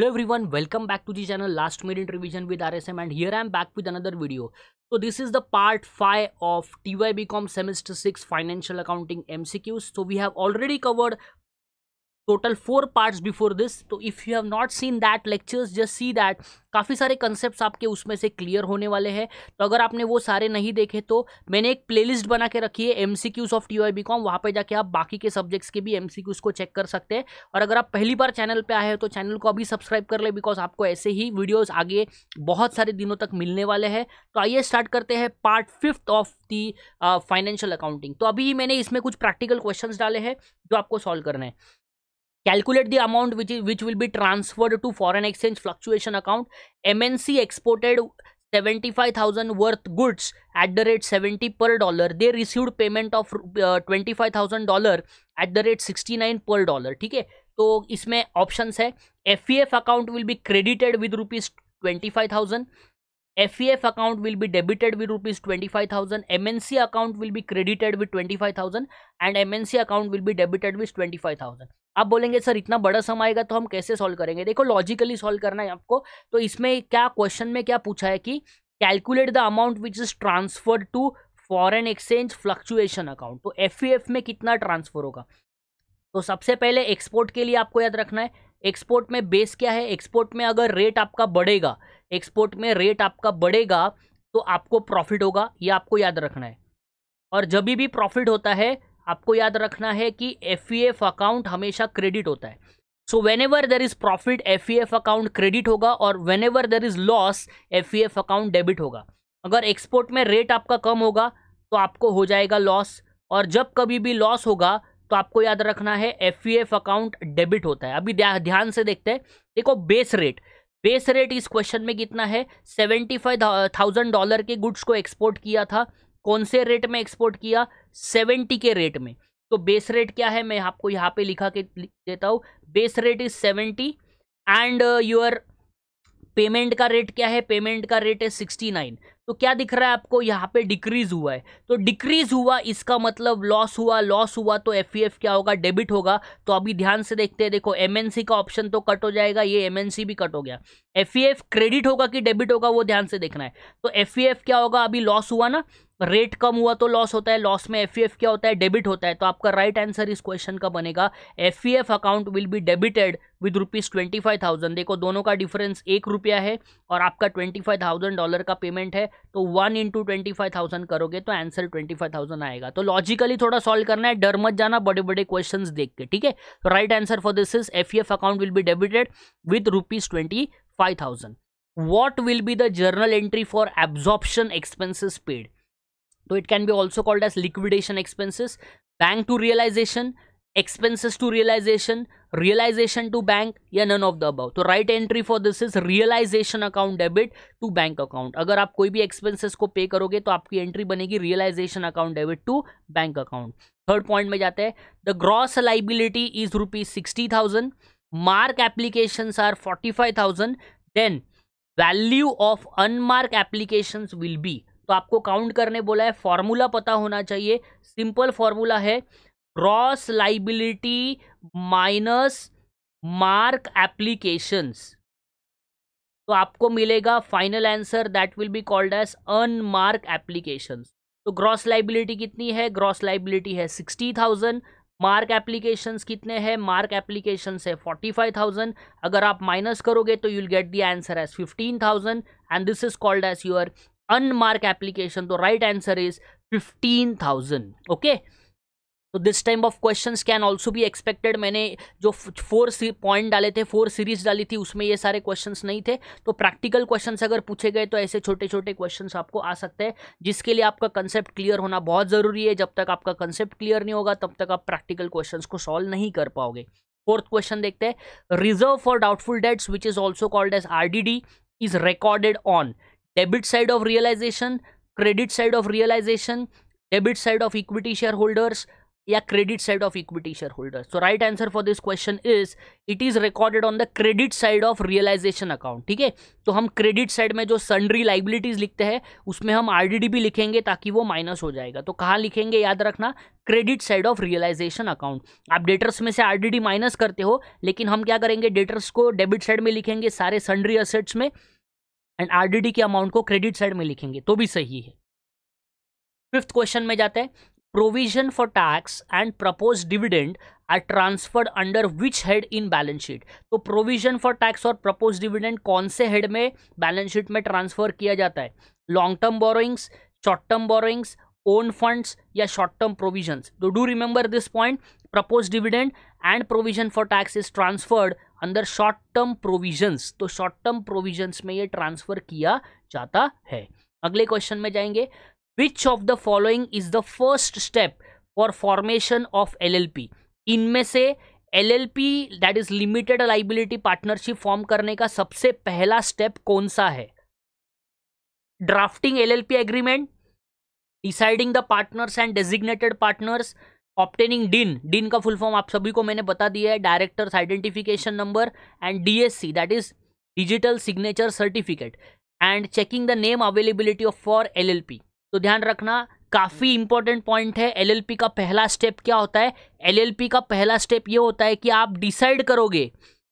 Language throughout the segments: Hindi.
hello everyone welcome back to the channel last minute revision with rsm and here i am back with another video so this is the part 5 of tybcom semester 6 financial accounting mcqs so we have already covered total four parts before this तो if you have not seen that lectures just see that काफ़ी सारे कंसेप्ट आपके उसमें से क्लियर होने वाले हैं तो अगर आपने वो सारे नहीं देखे तो मैंने एक प्लेलिस्ट बना के रखी है M C Qs of T Y B com वहाँ पर जाके आप बाकी के सब्जेक्ट्स के भी एम सी क्यूज़ को चेक कर सकते हैं और अगर आप पहली बार चैनल पर आए हैं तो चैनल को अभी सब्सक्राइब कर ले बिकॉज आपको ऐसे ही वीडियोज़ आगे बहुत सारे दिनों तक मिलने वाले हैं तो आइए स्टार्ट करते हैं part fifth of the financial accounting तो अभी मैंने इसमें कुछ प्रैक्टिकल क्वेश्चन डाले हैं जो आपको सॉल्व करना है calculate the amount which is which will be transferred to foreign exchange fluctuation account mnc exported 75000 worth goods at the rate 70 per dollar they received payment of uh, 25000 dollar at the rate 69 per dollar theek hai to isme options hai fef account will be credited with rupees 25000 FEF account will be debited with rupees 25,000, MNC account will be credited with 25,000 and MNC account will be debited with 25,000. आप बोलेंगे सर इतना बड़ा सम आएगा तो हम कैसे सॉल्व करेंगे देखो लॉजिकली सॉल्व करना है आपको तो इसमें क्या क्वेश्चन में क्या पूछा है कि calculate the amount which is transferred to foreign exchange fluctuation account तो एफ e में कितना ट्रांसफर होगा तो सबसे पहले एक्सपोर्ट के लिए आपको याद रखना है एक्सपोर्ट में बेस क्या है एक्सपोर्ट में अगर रेट आपका बढ़ेगा एक्सपोर्ट में रेट आपका बढ़ेगा तो आपको प्रॉफिट होगा ये आपको याद रखना है और जब भी प्रॉफिट होता है आपको याद रखना है कि एफ अकाउंट e हमेशा क्रेडिट होता है so whenever there is profit F account credit होगा और whenever there is loss F account debit होगा अगर एक्सपोर्ट में रेट आपका कम होगा तो आपको हो जाएगा लॉस और जब कभी भी लॉस होगा तो आपको याद रखना है एफ अकाउंट डेबिट होता है अभी ध्यान से देखते हैं देखो बेस रेट बेस रेट इस क्वेश्चन में कितना है सेवेंटी फाइव थाउजेंड डॉलर के गुड्स को एक्सपोर्ट किया था कौन से रेट में एक्सपोर्ट किया सेवेंटी के रेट में तो बेस रेट क्या है मैं आपको यहाँ पे लिखा के देता हूँ base rate is seventy and your payment का रेट क्या है पेमेंट का रेट है सिक्सटी नाइन तो क्या दिख रहा है आपको यहाँ पे डिक्रीज हुआ है तो डिक्रीज हुआ इसका मतलब लॉस हुआ लॉस हुआ तो एफ e क्या होगा डेबिट होगा तो अभी ध्यान से देखते हैं देखो एम का ऑप्शन तो कट हो जाएगा ये एम भी कट हो गया एफ क्रेडिट e होगा कि डेबिट होगा वो ध्यान से देखना है तो एफ e क्या होगा अभी लॉस हुआ ना रेट कम हुआ तो लॉस होता है लॉस में एफ e क्या होता है डेबिट होता है तो आपका राइट right आंसर इस क्वेश्चन का बनेगा F account will be debited with rupees twenty five thousand देखो दोनों का डिफरेंस एक रुपया है और आपका ट्वेंटी फाइव थाउजेंड डॉलर का पेमेंट है तो one into twenty five thousand करोगे तो आंसर ट्वेंटी फाइव थाउजेंड आएगा तो लॉजिकली थोड़ा सॉल्व करना है डर मत जाना बड़े बड़े क्वेश्चन देख के ठीक है तो right answer for this is F account will be debited with rupees twenty five thousand what will be the journal entry for absorption expenses paid तो it can be also called as liquidation expenses bank to realisation expenses to realisation realisation to bank या नन ऑफ द अबाउ तो right entry for this is realisation account debit to bank account अगर आप कोई भी एक्सपेंसिस को पे करोगे तो आपकी एंट्री बनेगी realisation account debit to bank account third point में जाते हैं the gross liability is rupees sixty thousand mark application are forty five thousand then value of unmark application will be तो आपको काउंट करने बोला है फॉर्मूला पता होना चाहिए सिंपल फॉर्मूला है gross liability minus mark applications तो आपको मिलेगा final answer that will be called as unmark applications तो ग्रॉस लाइबिलिटी कितनी है ग्रॉस लाइबिलिटी है सिक्सटी थाउजेंड मार्क एप्लीकेशन कितने हैं मार्क एप्लीकेशन है फोर्टी फाइव थाउजेंड अगर आप माइनस करोगे तो you'll get the answer as fifteen thousand and this is called as your unmark application तो right answer is fifteen thousand okay तो this type of question can also भी एक्सपेक्टेड मैंने जो फोर पॉइंट डाले थे फोर सीरीज डाली थी उसमें ये सारे क्वेश्चन नहीं थे तो प्रैक्टिकल क्वेश्चन अगर पूछे गए तो ऐसे छोटे छोटे क्वेश्चन आपको आ सकते हैं जिसके लिए आपका कंसेप्ट क्लियर होना बहुत ज़रूरी है जब तक आपका कंसेप्ट क्लियर नहीं होगा तब तक आप प्रैक्टिकल क्वेश्चन को सॉल्व नहीं कर पाओगे फोर्थ क्वेश्चन देखते हैं reserve for doubtful debts which is also called as R D D is recorded on debit side of realisation credit side of realisation debit side of equity share holders या credit side of equity share holders so right answer for this question is it is recorded on the credit side of realisation account ठीक है तो हम क्रेडिट साइड में जो सन्ड्री लाइबिलिटीज लिखते हैं उसमें हम डी भी लिखेंगे ताकि वो माइनस हो जाएगा तो कहाँ लिखेंगे याद रखना credit side of realisation account आप डेटर्स में से डी माइनस करते हो लेकिन हम क्या करेंगे डेटर्स को डेबिट साइड में लिखेंगे सारे सन्ड्री असेट्स में एंड आरडीडी के अमाउंट को क्रेडिट साइड में लिखेंगे तो भी सही है फिफ्थ क्वेश्चन में जाते हैं provision for tax and propose dividend are transferred under which head in balance sheet तो प्रोविजन फॉर टैक्स और प्रपोज डिविडेंड कौन से हेड में बैलेंस शीट में ट्रांसफर किया जाता है long term borrowings short term borrowings own funds या शॉर्ट टर्म प्रोविजन तो do remember this point propose dividend and provision for tax is transferred under short term provisions तो शॉर्ट टर्म प्रोविजंस में ये ट्रांसफर किया जाता है अगले क्वेश्चन में जाएंगे which of the following is the first step for formation of LLP इनमें से LLP that is limited liability partnership form करने का सबसे पहला स्टेप कौन सा है drafting LLP agreement deciding the partners and designated partners obtaining DIN DIN का फुल फॉर्म आप सभी को मैंने बता दिया है directors identification number and DSC that is digital signature certificate and checking the name availability of for LLP तो ध्यान रखना काफ़ी इंपॉर्टेंट पॉइंट है एलएलपी का पहला स्टेप क्या होता है एलएलपी का पहला स्टेप ये होता है कि आप डिसाइड करोगे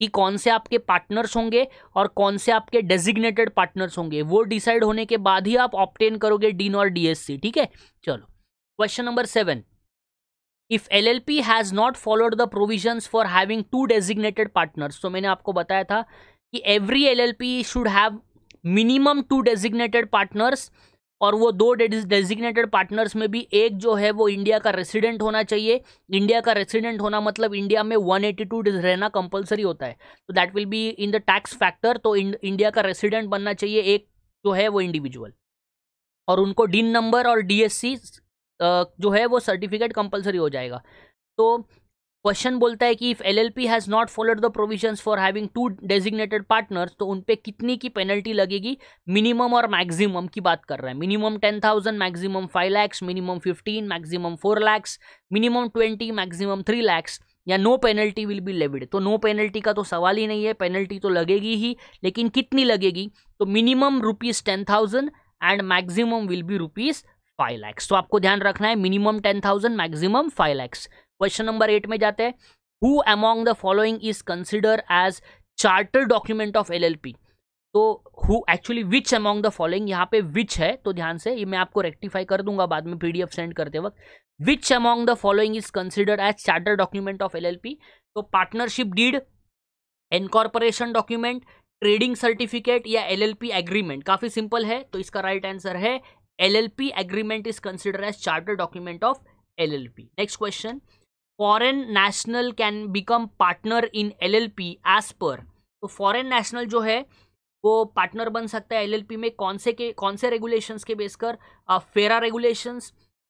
कि कौन से आपके पार्टनर्स होंगे और कौन से आपके डेजिग्नेटेड पार्टनर्स होंगे वो डिसाइड होने के बाद ही आप ऑप्टेन करोगे डीन और डीएससी ठीक है चलो question number seven if llp has not followed the provisions for having two designated partners so maine aapko bataya tha ki every llp should have minimum two designated partners और वो दो डेजिग्नेटेड पार्टनर्स में भी एक जो है वो इंडिया का रेसिडेंट होना चाहिए इंडिया का रेसिडेंट होना मतलब इंडिया में 182 एटी रहना कंपलसरी होता है तो that will be in the tax factor तो इंडिया का रेसिडेंट बनना चाहिए एक जो है वो इंडिविजुअल और उनको डिन नंबर और डीएससी जो है वो सर्टिफिकेट कंपलसरी हो जाएगा तो क्वेश्चन बोलता है कि if L L P has not followed the provision for having two designated partners तो उन पर कितनी की पेनल्टी लगेगी मिनिमम और मैक्सिमम की बात कर रहे हैं minimum ten thousand maximum five lakhs minimum fifteen maximum four lakhs minimum twenty maximum three lakhs या no penalty will be levied तो नो पेनल्टी का तो सवाल ही नहीं है पेनल्टी तो लगेगी ही लेकिन कितनी लगेगी तो minimum rupees ten thousand and maximum will be rupees five lakhs तो आपको ध्यान रखना है minimum ten thousand maximum five lakhs question number eight में जाते हैं who among the following is consider as charter document of L तो who actually which among the following यहाँ पे विच है तो ध्यान से ये मैं आपको रेक्टिफाई कर दूंगा बाद में पीडीएफ सेंड करते वक्त which among the following is considered as charter document of LLP तो partnership deed incorporation document trading certificate या एलएलपी एग्रीमेंट काफी सिंपल है तो इसका राइट right आंसर है L L P agreement is consider as agreement document of L L P next question foreign national can become partner in L L P as पर तो फॉरन नेशनल जो है वो पार्टनर बन सकता है एल एल पी में कौन से के कौन से रेगुलेशन के बेस कर FERA regulation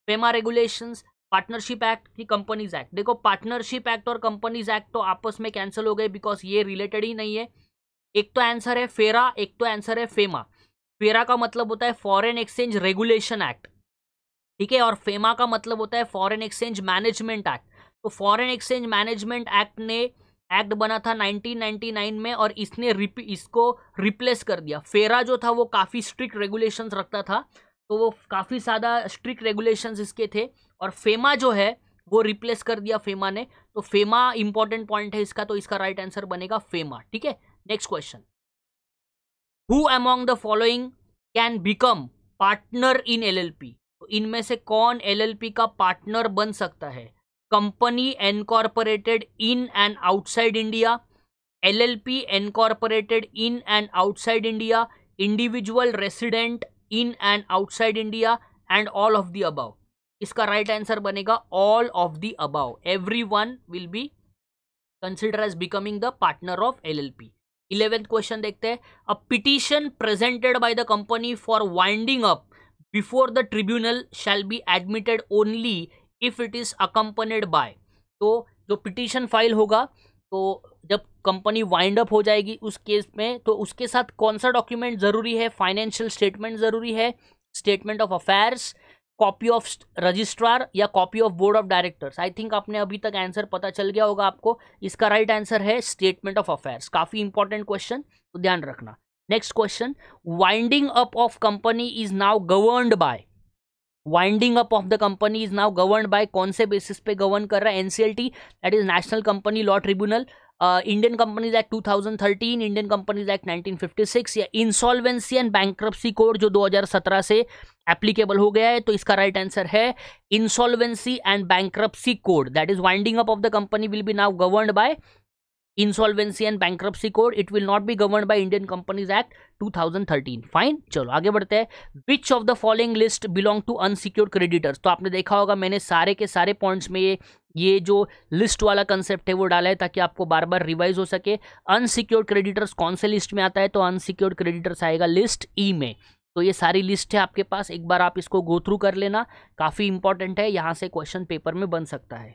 FEMA regulation partnership act की कंपनीज एक्ट देखो पार्टनरशिप एक्ट और कंपनीज एक्ट तो आपस में कैंसिल हो गए बिकॉज ये रिलेटेड ही नहीं है एक तो आंसर है फेरा एक तो आंसर है फेमा फेरा का मतलब होता है फॉरेन एक्सचेंज रेगुलेशन एक्ट ठीक है और फेमा का मतलब होता है फॉरेन एक्सचेंज मैनेजमेंट एक्ट तो फॉरेन एक्सचेंज मैनेजमेंट एक्ट ने एक्ट बना था 1999 में और इसने रिप, इसको रिप्लेस कर दिया फेरा जो था वो काफ़ी स्ट्रिक्ट रेगुलेशंस रखता था तो वो काफ़ी ज़्यादा स्ट्रिक्ट रेगुलेशंस इसके थे और फेमा जो है वो रिप्लेस कर दिया फेमा ने तो फेमा इंपॉर्टेंट पॉइंट है इसका तो इसका राइट right आंसर बनेगा फेमा ठीक है next question who among the following can become partner in L L तो इनमें से कौन एल एल पी का पार्टनर बन सकता है company incorporated in and outside India L L P incorporated in and outside India individual resident in and outside India and all of the above इसका राइट right आंसर बनेगा all of the above every one will be consider as becoming the partner of L L P eleventh question देखते हैं a petition presented by the company for winding up before the tribunal shall be admitted only if it is accompanied by तो जो पिटिशन फाइल होगा तो जब कंपनी वाइंड अप हो जाएगी उस केस में तो उसके साथ कौन सा डॉक्यूमेंट ज़रूरी है फाइनेंशियल स्टेटमेंट ज़रूरी है statement of affairs copy of registrar या copy of board of directors I think आपने अभी तक आंसर पता चल गया होगा आपको इसका राइट right आंसर है स्टेटमेंट ऑफ अफेयर्स काफ़ी इंपॉर्टेंट क्वेश्चन तो ध्यान रखना next question winding up of company is now govern by winding up of the company is now govern by कौन से बेसिस पे गवर्न कर रहा है NCLT that is national company law tribunal Indian companies act 2013 Indian companies act 1956 या इंसॉल्वेंसी एंड बैंक्रप्सी कोड जो 2017 से एप्लीकेबल हो गया है तो इसका राइट right आंसर है insolvency and bankruptcy code that is winding up of the company will be now govern by insolvency and bankruptcy code it will not be govern by Indian companies act 2013 fine चलो आगे बढ़ते हैं which of the following list belong to unsecured creditors तो आपने देखा होगा मैंने सारे के सारे पॉइंट्स में ये ये जो लिस्ट वाला कंसेप्ट है वो डाला है ताकि आपको बार बार रिवाइज हो सके अनसिक्योर्ड क्रेडिटर्स कौन से लिस्ट में आता है तो अनसिक्योर्ड क्रेडिटर्स आएगा लिस्ट ई e में तो ये सारी लिस्ट है आपके पास एक बार आप इसको गो थ्रू कर लेना काफ़ी इंपॉर्टेंट है यहाँ से क्वेश्चन पेपर में बन सकता है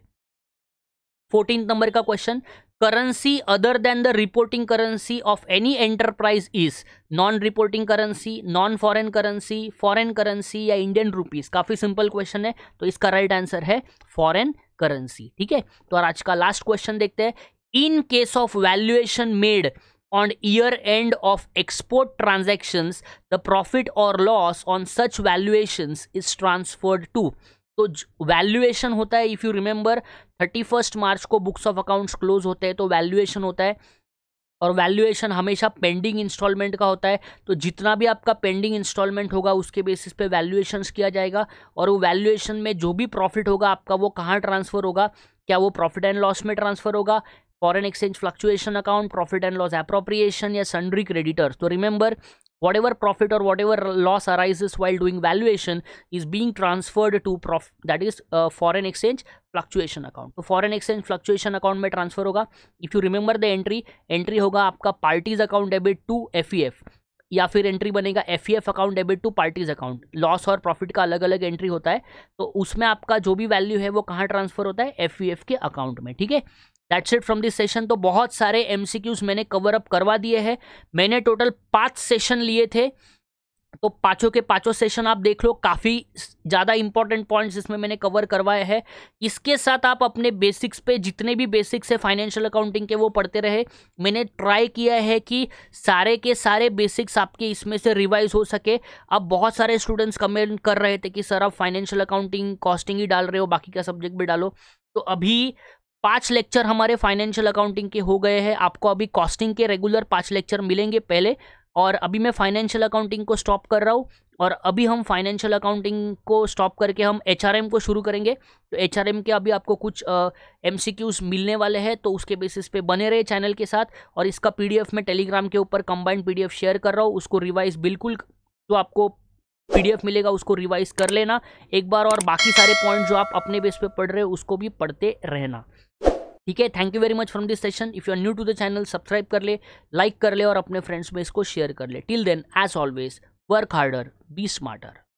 फोर्टीन नंबर का question currency other than the reporting currency of any enterprise is non reporting currency non foreign currency foreign currency या इंडियन रुपीज काफ़ी सिंपल क्वेश्चन है तो इसका राइट आंसर है फॉरेन करेंसी ठीक है तो और आज का लास्ट क्वेश्चन देखते हैं in case of valuation made on year end of export transaction the profit और loss on such valuations is transferred to तो वैल्यूएशन होता है if you remember thirty first March को बुक्स ऑफ अकाउंट्स क्लोज होते हैं तो वैल्यूएशन होता है और वैल्यूएशन हमेशा पेंडिंग इंस्टॉलमेंट का होता है तो जितना भी आपका पेंडिंग इंस्टॉलमेंट होगा उसके बेसिस पे वैल्यूएशन किया जाएगा और वो वैल्यूएशन में जो भी प्रॉफिट होगा आपका वो कहाँ ट्रांसफ़र होगा क्या वो प्रॉफिट एंड लॉस में ट्रांसफ़र होगा foreign exchange fluctuation account profit and loss appropriation या सन्ड्री क्रेडिटर्स तो remember whatever profit or whatever loss arises while doing valuation is being transferred to prof that is uh, foreign exchange fluctuation account तो फॉरेन एक्सचेंज फ्लक्चुएशन अकाउंट में ट्रांसफर होगा if you remember the entry entry होगा आपका parties account debit to F या फिर एंट्री बनेगा F account debit to parties account loss और प्रॉफिट का अलग अलग एंट्री होता है तो उसमें आपका जो भी वैल्यू है वो कहाँ ट्रांसफर होता है एफ e के अकाउंट में ठीक है that's it from this session तो बहुत सारे एमसीक्यूज मैंने कवर अप करवा दिए हैं मैंने टोटल पाँच सेशन लिए थे तो पाँचों के पाँचों सेशन आप देख लो काफ़ी ज़्यादा इंपॉर्टेंट पॉइंट्स इसमें मैंने कवर करवाए हैं इसके साथ आप अपने बेसिक्स पे जितने भी बेसिक्स है फाइनेंशियल अकाउंटिंग के वो पढ़ते रहे मैंने ट्राई किया है कि सारे के सारे बेसिक्स आपके इसमें से रिवाइज हो सके अब बहुत सारे स्टूडेंट्स कमेंट कर रहे थे कि सर आप फाइनेंशियल अकाउंटिंग कॉस्टिंग ही डाल रहे हो बाकी का सब्जेक्ट भी डालो तो अभी पांच लेक्चर हमारे फाइनेंशियल अकाउंटिंग के हो गए हैं आपको अभी कॉस्टिंग के रेगुलर पांच लेक्चर मिलेंगे पहले और अभी मैं फाइनेंशियल अकाउंटिंग को स्टॉप कर रहा हूँ और अभी हम फाइनेंशियल अकाउंटिंग को स्टॉप करके हम एच को शुरू करेंगे तो एच के अभी आपको कुछ एम uh, मिलने वाले हैं तो उसके बेसिस पे बने रहे चैनल के साथ और इसका पी मैं टेलीग्राम के ऊपर कंबाइंड पी शेयर कर रहा हूँ उसको रिवाइज बिल्कुल जो आपको पी मिलेगा उसको रिवाइज कर लेना एक बार और बाकी सारे पॉइंट जो आप अपने बेस पे पढ़ रहे हो उसको भी पढ़ते रहना ठीक है thank you very much from this session if you are new to the channel subscribe कर ले लाइक like कर ले और अपने फ्रेंड्स में इसको शेयर कर ले till then as always work harder be smarter